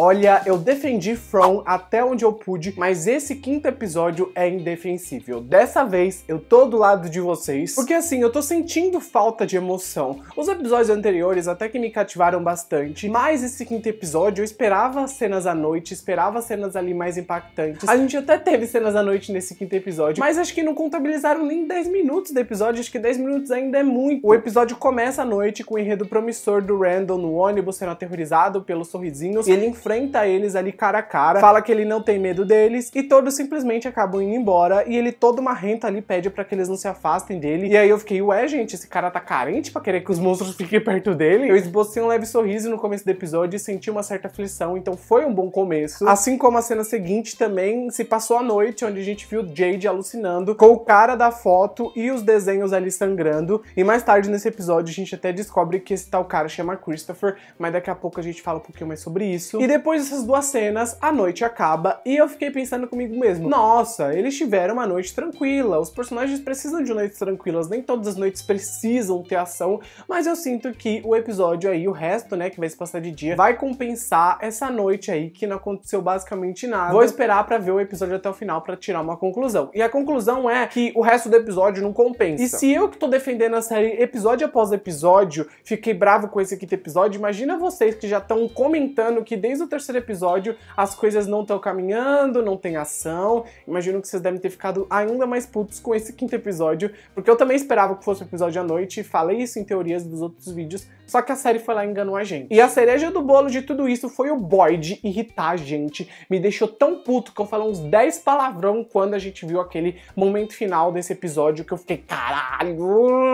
Olha, eu defendi From até onde eu pude, mas esse quinto episódio é indefensível. Dessa vez, eu tô do lado de vocês, porque assim, eu tô sentindo falta de emoção. Os episódios anteriores até que me cativaram bastante, mas esse quinto episódio eu esperava cenas à noite, esperava cenas ali mais impactantes. A gente até teve cenas à noite nesse quinto episódio, mas acho que não contabilizaram nem 10 minutos do episódio, acho que 10 minutos ainda é muito. O episódio começa à noite com o enredo promissor do Randall no ônibus sendo aterrorizado pelos sorrisinhos e ele enfrenta eles ali cara a cara, fala que ele não tem medo deles e todos simplesmente acabam indo embora e ele todo marrento ali pede para que eles não se afastem dele. E aí eu fiquei, ué, gente, esse cara tá carente para querer que os monstros fiquem perto dele? Eu esbocei um leve sorriso no começo do episódio e senti uma certa aflição, então foi um bom começo. Assim como a cena seguinte também se passou a noite, onde a gente viu Jade alucinando com o cara da foto e os desenhos ali sangrando. E mais tarde nesse episódio a gente até descobre que esse tal cara chama Christopher, mas daqui a pouco a gente fala um pouquinho mais sobre isso. E depois dessas duas cenas, a noite acaba e eu fiquei pensando comigo mesmo: nossa, eles tiveram uma noite tranquila, os personagens precisam de noites tranquilas, nem todas as noites precisam ter ação, mas eu sinto que o episódio aí, o resto, né, que vai se passar de dia, vai compensar essa noite aí que não aconteceu basicamente nada. Vou esperar para ver o episódio até o final para tirar uma conclusão. E a conclusão é que o resto do episódio não compensa. E se eu que tô defendendo a série episódio após episódio, fiquei bravo com esse quinto episódio, imagina vocês que já estão comentando que desde desde o terceiro episódio as coisas não estão caminhando, não tem ação. Imagino que vocês devem ter ficado ainda mais putos com esse quinto episódio, porque eu também esperava que fosse um episódio à noite, falei isso em teorias dos outros vídeos, só que a série foi lá e enganou a gente. E a cereja do bolo de tudo isso foi o Boyd irritar a gente. Me deixou tão puto que eu falei uns 10 palavrão quando a gente viu aquele momento final desse episódio que eu fiquei, caralho!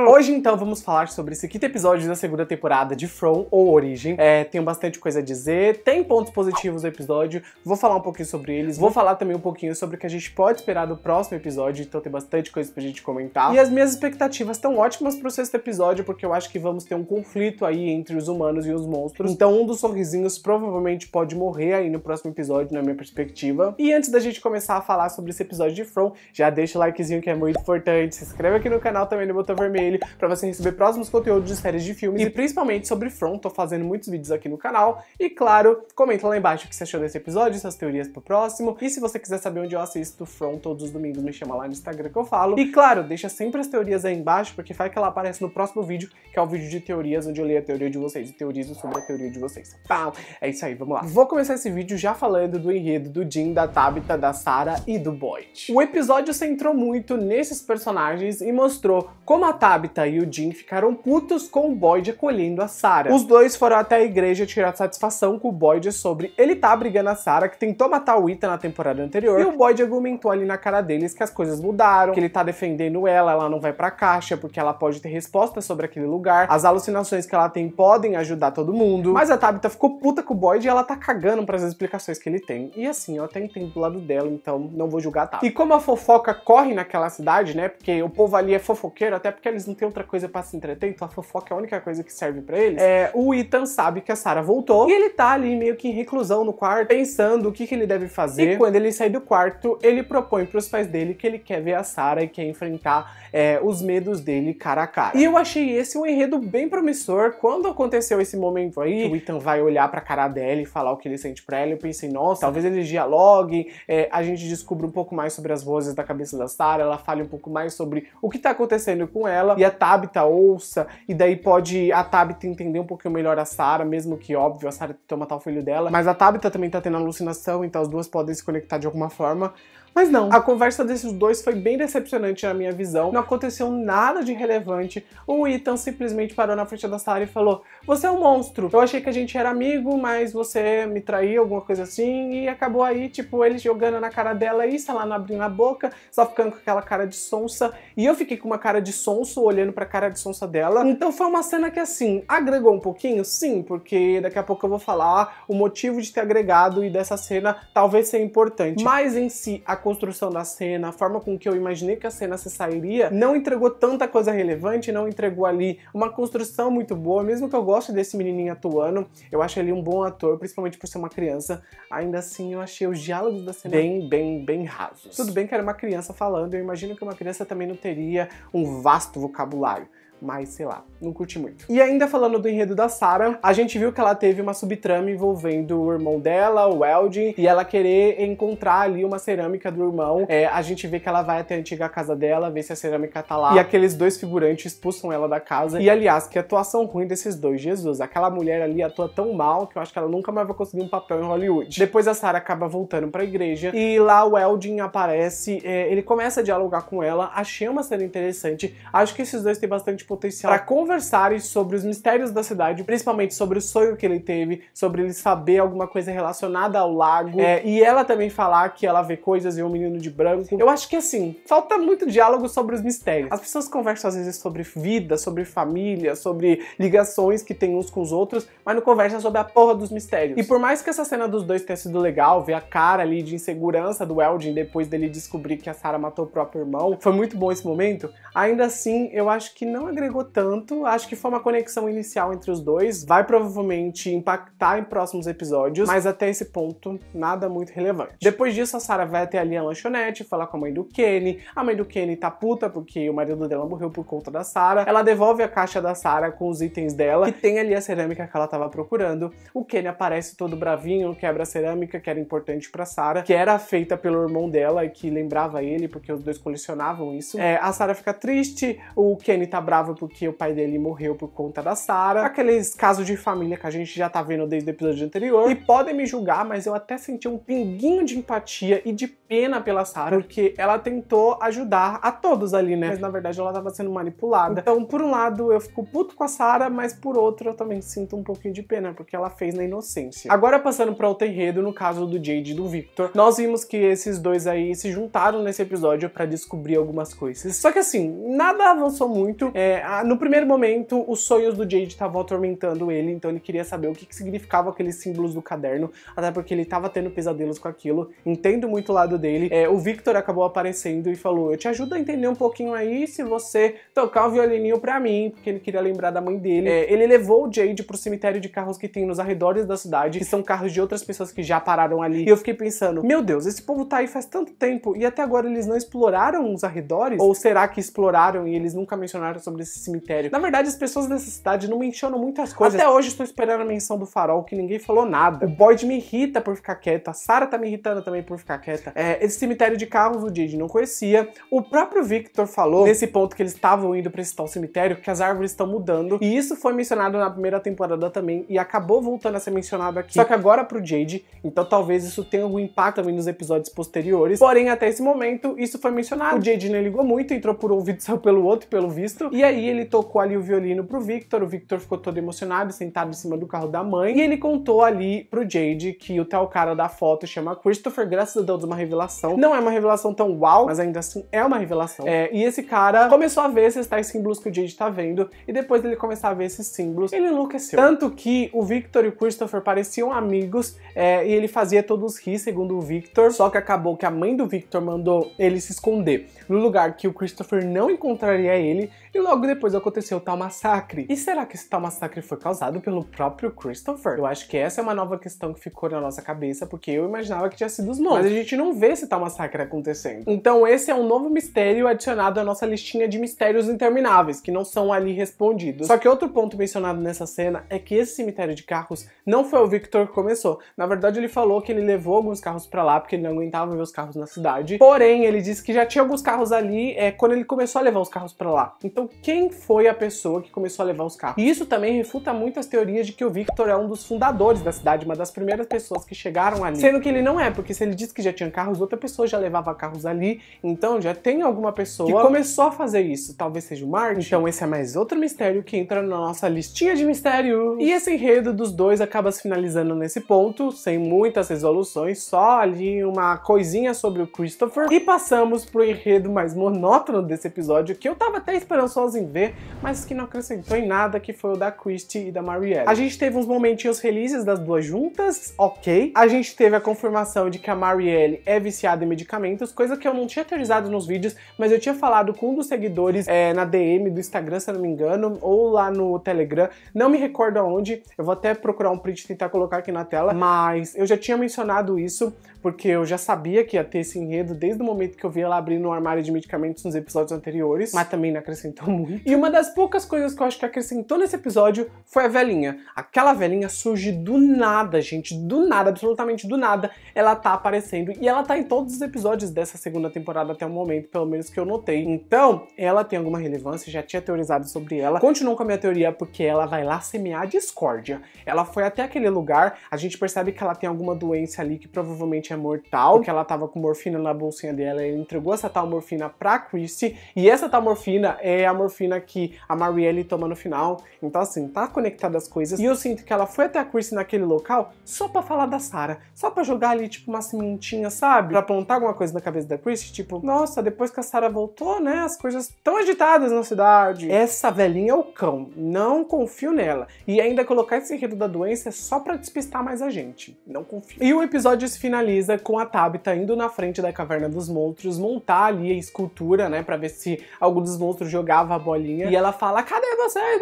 Hoje então vamos falar sobre esse quinto episódio da segunda temporada de From ou Origem. É, tenho bastante coisa a dizer, tem pontos positivos do episódio, vou falar um pouquinho sobre eles, vou falar também um pouquinho sobre o que a gente pode esperar do próximo episódio, então tem bastante coisa pra gente comentar. E as minhas expectativas estão ótimas pro sexto episódio, porque eu acho que vamos ter um conflito conflito aí entre os humanos e os monstros. Então um dos sorrisinhos provavelmente pode morrer aí no próximo episódio, na minha perspectiva. E antes da gente começar a falar sobre esse episódio de From, já deixa o likezinho que é muito importante, se inscreve aqui no canal também no botão vermelho para você receber próximos conteúdos de séries de filmes e principalmente sobre From, tô fazendo muitos vídeos aqui no canal. E claro, comenta lá embaixo o que você achou desse episódio, suas teorias pro próximo. E se você quiser saber onde eu assisto From todos os domingos, me chama lá no Instagram que eu falo. E claro, deixa sempre as teorias aí embaixo, porque vai que ela aparece no próximo vídeo, que é o vídeo de teorias onde eu li a teoria de vocês, e teorizo sobre a teoria de vocês. Pau! Tá? É isso aí, vamos lá. Vou começar esse vídeo já falando do enredo do Jim, da Tabitha, da Sarah e do Boyd. O episódio centrou muito nesses personagens e mostrou como a Tabitha e o Jim ficaram putos com o Boyd acolhendo a Sarah. Os dois foram até a igreja tirar satisfação com o Boyd sobre ele tá brigando a Sarah, que tentou matar o Ita na temporada anterior, e o Boyd argumentou ali na cara deles que as coisas mudaram, que ele tá defendendo ela, ela não vai pra caixa porque ela pode ter resposta sobre aquele lugar, as alucinações que ela combatem podem ajudar todo mundo. Mas a Tabitha ficou puta com o Boyd e ela tá cagando pras explicações que ele tem. E assim, eu até entendo do lado dela, então não vou julgar a Tabitha. E como a fofoca corre naquela cidade, né? Porque o povo ali é fofoqueiro, até porque eles não têm outra coisa para se entreter, então a fofoca é a única coisa que serve para eles. É, o Ethan sabe que a Sarah voltou e ele tá ali meio que em reclusão no quarto, pensando o que, que ele deve fazer. E quando ele sai do quarto, ele propõe pros pais dele que ele quer ver a Sarah e quer enfrentar é, os medos dele cara a cara. E eu achei esse um enredo bem promissor, quando aconteceu esse momento aí, o Ethan vai olhar pra cara dela e falar o que ele sente pra ela, eu pensei, nossa, talvez eles dialoguem, é, a gente descubra um pouco mais sobre as vozes da cabeça da Sarah, ela fale um pouco mais sobre o que tá acontecendo com ela, e a Tabitha ouça, e daí pode a Tabitha entender um pouquinho melhor a Sarah, mesmo que, óbvio, a Sarah tentou matar o filho dela, mas a Tabitha também tá tendo alucinação, então as duas podem se conectar de alguma forma, mas não, a conversa desses dois foi bem decepcionante na minha visão. Não aconteceu nada de relevante. O Ethan simplesmente parou na frente da Sarah e falou: Você é um monstro. Eu achei que a gente era amigo, mas você me traiu, alguma coisa assim. E acabou aí, tipo, ele jogando na cara dela e sei lá, não abrindo a boca, só ficando com aquela cara de sonsa. E eu fiquei com uma cara de sonso, olhando pra cara de sonsa dela. Então foi uma cena que, assim, agregou um pouquinho? Sim, porque daqui a pouco eu vou falar o motivo de ter agregado e dessa cena talvez ser importante. Mas em si, a construção da cena, a forma com que eu imaginei que a cena se sairia, não entregou tanta coisa relevante, não entregou ali uma construção muito boa, mesmo que eu goste desse menininho atuando, eu acho ele um bom ator, principalmente por ser uma criança, ainda assim eu achei os diálogos da cena bem, bem, bem rasos. Tudo bem que era uma criança falando, eu imagino que uma criança também não teria um vasto vocabulário, mas sei lá, não curti muito. E ainda falando do enredo da Sarah, a gente viu que ela teve uma subtrama envolvendo o irmão dela, o Eldin, e ela querer encontrar ali uma cerâmica do irmão. É, a gente vê que ela vai até a antiga casa dela, ver se a cerâmica tá lá, e aqueles dois figurantes expulsam ela da casa. E aliás, que atuação ruim desses dois, Jesus. Aquela mulher ali atua tão mal que eu acho que ela nunca mais vai conseguir um papel em Hollywood. Depois a Sarah acaba voltando pra igreja e lá o Eldin aparece, é, ele começa a dialogar com ela, achei uma cena interessante, acho que esses dois têm bastante potencial para conversarem sobre os mistérios da cidade, principalmente sobre o sonho que ele teve, sobre ele saber alguma coisa relacionada ao lago, é, e ela também falar que ela vê coisas e um menino de branco. Eu acho que assim, falta muito diálogo sobre os mistérios. As pessoas conversam às vezes sobre vida, sobre família, sobre ligações que tem uns com os outros, mas não conversam sobre a porra dos mistérios. E por mais que essa cena dos dois tenha sido legal, ver a cara ali de insegurança do Eldin depois dele descobrir que a Sarah matou o próprio irmão, foi muito bom esse momento. Ainda assim, eu acho que não agregou agregou tanto. Acho que foi uma conexão inicial entre os dois. Vai provavelmente impactar em próximos episódios, mas até esse ponto, nada muito relevante. Depois disso, a Sarah vai até ali a lanchonete, falar com a mãe do Kenny. A mãe do Kenny tá puta porque o marido dela morreu por conta da Sarah. Ela devolve a caixa da Sarah com os itens dela, que tem ali a cerâmica que ela tava procurando. O Kenny aparece todo bravinho, quebra a cerâmica que era importante para Sarah, que era feita pelo irmão dela e que lembrava ele, porque os dois colecionavam isso. É, a Sarah fica triste, o Kenny tá bravo porque o pai dele morreu por conta da Sarah. Aqueles casos de família que a gente já tá vendo desde o episódio anterior. E podem me julgar, mas eu até senti um pinguinho de empatia e de pena pela Sarah, porque ela tentou ajudar a todos ali, né? Mas na verdade ela tava sendo manipulada. Então, por um lado, eu fico puto com a Sarah, mas por outro, eu também sinto um pouquinho de pena, porque ela fez na inocência. Agora, passando pra outro enredo, no caso do Jade e do Victor, nós vimos que esses dois aí se juntaram nesse episódio para descobrir algumas coisas. Só que assim, nada avançou muito. É, é, no primeiro momento, os sonhos do Jade estavam atormentando ele, então ele queria saber o que, que significavam aqueles símbolos do caderno, até porque ele estava tendo pesadelos com aquilo. Entendo muito o lado dele. É, o Victor acabou aparecendo e falou: Eu te ajudo a entender um pouquinho aí se você tocar o violininho pra mim, porque ele queria lembrar da mãe dele. É, ele levou o Jade pro cemitério de carros que tem nos arredores da cidade, que são carros de outras pessoas que já pararam ali. E eu fiquei pensando: Meu Deus, esse povo tá aí faz tanto tempo e até agora eles não exploraram os arredores? Ou será que exploraram e eles nunca mencionaram sobre desse cemitério. Na verdade, as pessoas dessa cidade não mencionam muitas coisas. Até hoje estou esperando a menção do farol, que ninguém falou nada. O Boyd me irrita por ficar quieto, a Sarah tá me irritando também por ficar quieta. É, esse cemitério de carros o Didi não conhecia. O próprio Victor falou, nesse ponto que eles estavam indo pra esse tal cemitério, que as árvores estão mudando. E isso foi mencionado na primeira temporada também, e acabou voltando a ser mencionado aqui. Só que agora pro Jade, então talvez isso tenha algum impacto também nos episódios posteriores. Porém, até esse momento, isso foi mencionado. O Jade não ligou muito, entrou por um ouvido saiu pelo outro, pelo visto. E aí é aí ele tocou ali o violino pro Victor, o Victor ficou todo emocionado, sentado em cima do carro da mãe, e ele contou ali pro Jade que o tal cara da foto chama Christopher, graças a Deus, uma revelação. Não é uma revelação tão uau, mas ainda assim é uma revelação. É, e esse cara começou a ver esses tais símbolos que o Jade tá vendo, e depois dele começar a ver esses símbolos, ele enlouqueceu. Tanto que o Victor e o Christopher pareciam amigos, é, e ele fazia todos rir, segundo o Victor, só que acabou que a mãe do Victor mandou ele se esconder no lugar que o Christopher não encontraria ele, e logo Logo depois aconteceu o tal massacre. E será que esse tal massacre foi causado pelo próprio Christopher? Eu acho que essa é uma nova questão que ficou na nossa cabeça, porque eu imaginava que tinha sido os monstros. Mas a gente não vê esse tal massacre acontecendo. Então esse é um novo mistério adicionado à nossa listinha de mistérios intermináveis, que não são ali respondidos. Só que outro ponto mencionado nessa cena é que esse cemitério de carros não foi o Victor que começou. Na verdade, ele falou que ele levou alguns carros para lá, porque ele não aguentava ver os carros na cidade. Porém, ele disse que já tinha alguns carros ali é, quando ele começou a levar os carros para lá. Então, quem quem foi a pessoa que começou a levar os carros. E isso também refuta muitas teorias de que o Victor é um dos fundadores da cidade, uma das primeiras pessoas que chegaram ali. Sendo que ele não é, porque se ele disse que já tinha carros, outra pessoa já levava carros ali, então já tem alguma pessoa que começou a fazer isso. Talvez seja o Martin. Então esse é mais outro mistério que entra na nossa listinha de mistérios. E esse enredo dos dois acaba se finalizando nesse ponto, sem muitas resoluções, só ali uma coisinha sobre o Christopher. E passamos pro enredo mais monótono desse episódio, que eu tava até sozinho ver, mas que não acrescentou em nada, que foi o da Christie e da Marielle. A gente teve uns momentinhos felizes das duas juntas, ok. A gente teve a confirmação de que a Marielle é viciada em medicamentos, coisa que eu não tinha teorizado nos vídeos, mas eu tinha falado com um dos seguidores é, na DM do Instagram, se eu não me engano, ou lá no Telegram, não me recordo aonde, eu vou até procurar um print e tentar colocar aqui na tela, mas eu já tinha mencionado isso, porque eu já sabia que ia ter esse enredo desde o momento que eu vi ela abrindo o um armário de medicamentos nos episódios anteriores, mas também não acrescentou muito. E uma das poucas coisas que eu acho que acrescentou nesse episódio foi a velhinha. Aquela velhinha surge do nada, gente, do nada, absolutamente do nada, ela tá aparecendo e ela tá em todos os episódios dessa segunda temporada até o momento, pelo menos que eu notei. Então, ela tem alguma relevância, já tinha teorizado sobre ela. Continuo com a minha teoria porque ela vai lá semear a discórdia. Ela foi até aquele lugar, a gente percebe que ela tem alguma doença ali que provavelmente é mortal, que ela tava com morfina na bolsinha dela, ela entregou essa tal morfina pra Chrissy e essa tal morfina é a morfina fina que a Marielle toma no final. Então, assim, tá conectada as coisas. E eu sinto que ela foi até a Chrissy naquele local só pra falar da Sarah. Só pra jogar ali, tipo, uma sementinha, sabe? Pra plantar alguma coisa na cabeça da Chrissy. Tipo, nossa, depois que a Sarah voltou, né? As coisas tão agitadas na cidade. Essa velhinha é o cão. Não confio nela. E ainda colocar esse enredo da doença é só pra despistar mais a gente. Não confio. E o episódio se finaliza com a Tabitha indo na frente da Caverna dos Monstros montar ali a escultura, né? Pra ver se algum dos monstros jogava bolinha. E ela fala, cadê vocês,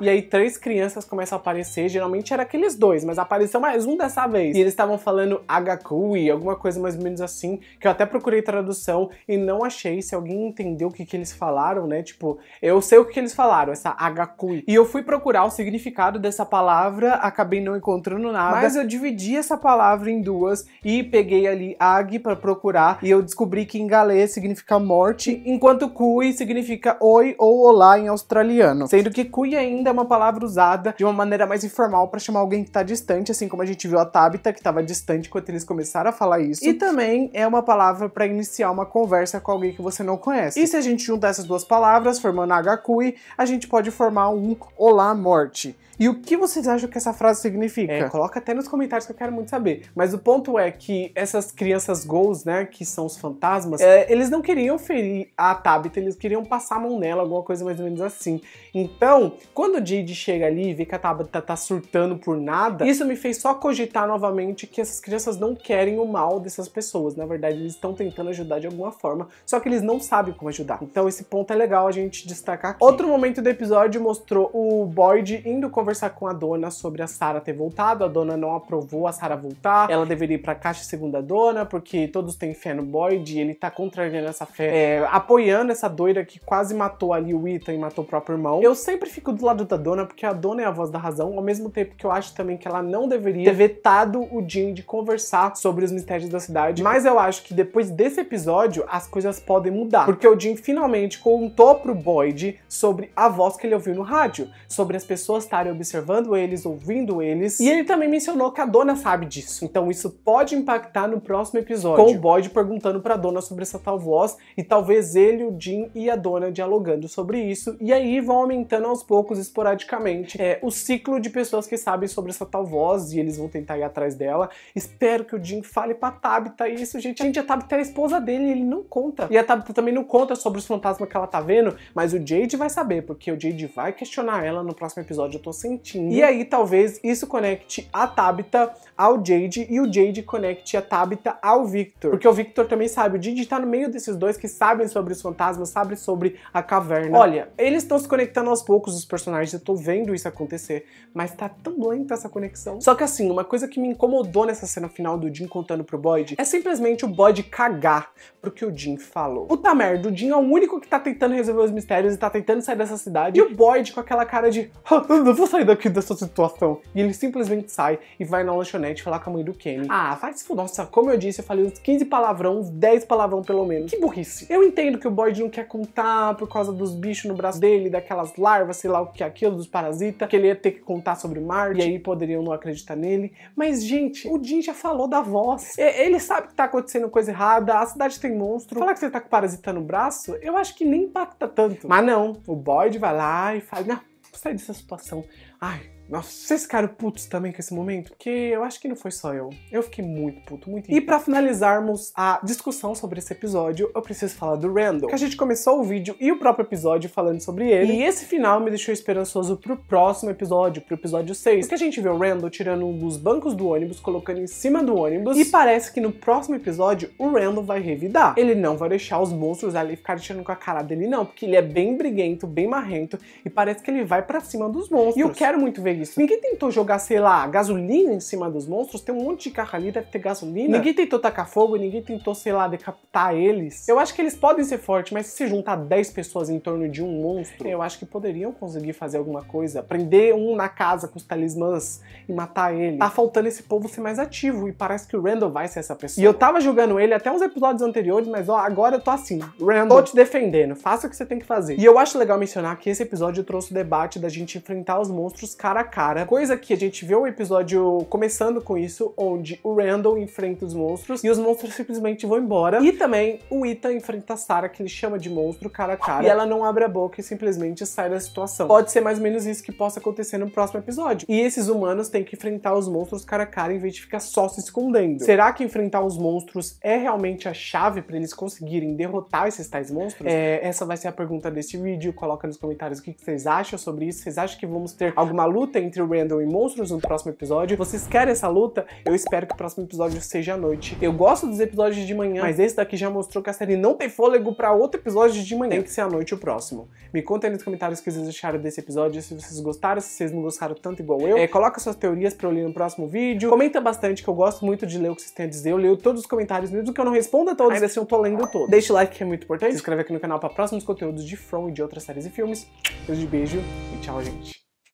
E aí três crianças começam a aparecer, geralmente era aqueles dois, mas apareceu mais um dessa vez. E eles estavam falando Agakui, alguma coisa mais ou menos assim, que eu até procurei tradução e não achei se alguém entendeu o que, que eles falaram, né? Tipo, eu sei o que, que eles falaram, essa Agakui. E eu fui procurar o significado dessa palavra, acabei não encontrando nada, mas eu dividi essa palavra em duas e peguei ali Ag para procurar e eu descobri que em galês significa morte, enquanto Kui significa oi ou olá em australiano, sendo que cui ainda é uma palavra usada de uma maneira mais informal para chamar alguém que está distante, assim como a gente viu a Tabita, que estava distante quando eles começaram a falar isso. E também é uma palavra para iniciar uma conversa com alguém que você não conhece. E se a gente juntar essas duas palavras, formando agakui, a gente pode formar um olá morte. E o que vocês acham que essa frase significa? É, coloca até nos comentários que eu quero muito saber. Mas o ponto é que essas crianças ghouls, né, que são os fantasmas, é, eles não queriam ferir a Tabitha, eles queriam passar a mão nela, alguma coisa mais ou menos assim. Então, quando o Jade chega ali e vê que a Tabata tá, tá surtando por nada, isso me fez só cogitar novamente que essas crianças não querem o mal dessas pessoas. Na verdade, eles estão tentando ajudar de alguma forma, só que eles não sabem como ajudar. Então, esse ponto é legal a gente destacar aqui. Outro momento do episódio mostrou o Boyd indo conversar com a dona sobre a Sara ter voltado. A dona não aprovou a Sara voltar. Ela deveria ir pra caixa segunda dona, porque todos têm fé no Boyd e ele tá contrariando essa fé, é, apoiando essa doida loira que quase matou ali o Ethan e matou o próprio irmão. Eu sempre fico do lado da dona, porque a dona é a voz da razão, ao mesmo tempo que eu acho também que ela não deveria ter vetado o Jim de conversar sobre os mistérios da cidade. Mas eu acho que depois desse episódio, as coisas podem mudar. Porque o Jim finalmente contou pro Boyd sobre a voz que ele ouviu no rádio, sobre as pessoas estarem observando eles, ouvindo eles. E ele também mencionou que a dona sabe disso. Então isso pode impactar no próximo episódio. Com o Boyd perguntando pra dona sobre essa tal voz e talvez ele, o Jim e a dona dialogando sobre isso, e aí vão aumentando aos poucos, esporadicamente, é, o ciclo de pessoas que sabem sobre essa tal voz e eles vão tentar ir atrás dela. Espero que o Jim fale pra Tabitha isso, gente. Gente, a Tabitha é a esposa dele e ele não conta. E a Tabitha também não conta sobre os fantasmas que ela tá vendo, mas o Jade vai saber, porque o Jade vai questionar ela no próximo episódio, eu tô sentindo. E aí, talvez, isso conecte a Tabitha ao Jade e o Jade conecte a Tabitha ao Victor. Porque o Victor também sabe, o Jade tá no meio desses dois que sabem sobre os fantasmas, sabem sobre a caverna. Olha, eles estão se conectando aos poucos, os personagens, eu tô vendo isso acontecer, mas tá tão lenta essa conexão. Só que assim, uma coisa que me incomodou nessa cena final do Jim contando pro Boyd é simplesmente o Boyd cagar pro que o Jim falou. Puta merda, o Jim é o único que tá tentando resolver os mistérios e tá tentando sair dessa cidade, e o Boyd com aquela cara de ah, eu não vou sair daqui dessa situação. E ele simplesmente sai e vai na lanchonete falar com a mãe do Kenny. Ah, faz. se Nossa, como eu disse, eu falei uns 15 palavrão, uns 10 palavrão pelo menos. Que burrice. Eu entendo que o Boyd não quer com contar por causa dos bichos no braço dele, daquelas larvas, sei lá o que é aquilo, dos parasitas, que ele ia ter que contar sobre Marte, e aí poderiam não acreditar nele. Mas, gente, o Jim já falou da voz. Ele sabe que tá acontecendo coisa errada, a cidade tem monstro. Falar que você tá com parasita no braço, eu acho que nem impacta tanto. Mas não, o Boyd vai lá e fala, não, sai dessa situação. Ai, nossa, vocês ficaram putos também com esse momento? Porque eu acho que não foi só eu. Eu fiquei muito puto, muito. E para finalizarmos a discussão sobre esse episódio, eu preciso falar do Randall. Que a gente começou o vídeo e o próprio episódio falando sobre ele. E esse final me deixou esperançoso pro próximo episódio, pro episódio 6. Porque a gente vê o Randall tirando um dos bancos do ônibus, colocando em cima do ônibus. E parece que no próximo episódio o Randall vai revidar. Ele não vai deixar os monstros ali ficarem tirando com a cara dele, não. Porque ele é bem briguento, bem marrento. E parece que ele vai para cima dos monstros. E eu quero muito ver isso. Ninguém tentou jogar, sei lá, gasolina em cima dos monstros. Tem um monte de carro ali, deve ter gasolina. Ninguém tentou tacar fogo, ninguém tentou, sei lá, decapitar eles. Eu acho que eles podem ser fortes, mas se juntar 10 pessoas em torno de um monstro, eu acho que poderiam conseguir fazer alguma coisa. Prender um na casa com os talismãs e matar ele. Tá faltando esse povo ser mais ativo e parece que o Randall vai ser essa pessoa. E eu tava jogando ele até uns episódios anteriores, mas ó, agora eu tô assim, Randall, tô te defendendo, faça o que você tem que fazer. E eu acho legal mencionar que esse episódio trouxe o debate da gente enfrentar os monstros cara a cara, coisa que a gente vê um episódio começando com isso, onde o Randall enfrenta os monstros e os monstros simplesmente vão embora. E também o Ita enfrenta a Sarah, que ele chama de monstro cara a cara, e ela não abre a boca e simplesmente sai da situação. Pode ser mais ou menos isso que possa acontecer no próximo episódio. E esses humanos têm que enfrentar os monstros cara a cara em vez de ficar só se escondendo. Será que enfrentar os monstros é realmente a chave para eles conseguirem derrotar esses tais monstros? É, essa vai ser a pergunta desse vídeo. Coloca nos comentários o que vocês acham sobre isso. Vocês acham que vamos ter alguma luta luta entre o Randall e monstros no próximo episódio. Vocês querem essa luta? Eu espero que o próximo episódio seja à noite. Eu gosto dos episódios de manhã, mas esse daqui já mostrou que a série não tem fôlego para outro episódio de manhã. Tem que ser à noite o próximo. Me conta aí nos comentários o que vocês acharam desse episódio, se vocês gostaram, se vocês não gostaram tanto igual eu. É, coloca suas teorias pra eu ler no próximo vídeo. Comenta bastante, que eu gosto muito de ler o que vocês têm a dizer. Eu leio todos os comentários, mesmo que eu não responda todos, ainda assim eu tô lendo todos. Deixa o like que é muito importante. Se inscreve aqui no canal para próximos conteúdos de From e de outras séries e filmes. Beijo de beijo e tchau, gente.